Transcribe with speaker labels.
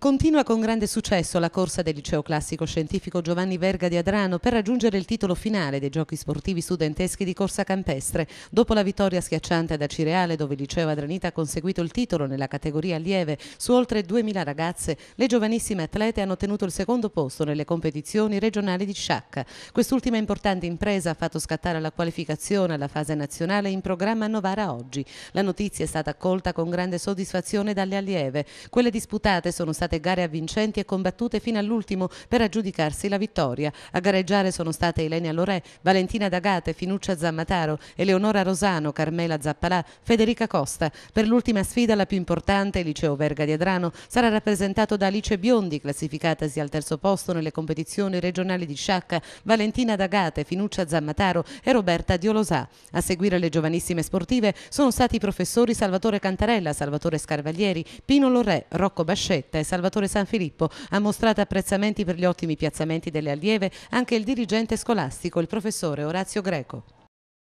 Speaker 1: Continua con grande successo la corsa del liceo classico scientifico Giovanni Verga di Adrano per raggiungere il titolo finale dei giochi sportivi studenteschi di corsa campestre. Dopo la vittoria schiacciante ad Acireale, dove il liceo Adranita ha conseguito il titolo nella categoria lieve su oltre 2000 ragazze, le giovanissime atlete hanno ottenuto il secondo posto nelle competizioni regionali di Sciacca. Quest'ultima importante impresa ha fatto scattare la qualificazione alla fase nazionale in programma a Novara oggi. La notizia è stata accolta con grande soddisfazione dalle allieve. Quelle disputate sono state state gare avvincenti e combattute fino all'ultimo per aggiudicarsi la vittoria. A gareggiare sono state Elenia Lorè, Valentina D'Agate, Finuccia Zammataro, Eleonora Rosano, Carmela Zappalà, Federica Costa. Per l'ultima sfida, la più importante, il Liceo Verga di Adrano, sarà rappresentato da Alice Biondi, classificatasi al terzo posto nelle competizioni regionali di sciacca, Valentina D'Agate, Finuccia Zammataro e Roberta Diolosà. A seguire le giovanissime sportive sono stati i professori Salvatore Cantarella, Salvatore Scarvaglieri, Pino Lorè, Rocco Bascetta e Salvatore Salvatore San Filippo ha mostrato apprezzamenti per gli ottimi piazzamenti delle allieve anche il dirigente scolastico, il professore Orazio Greco.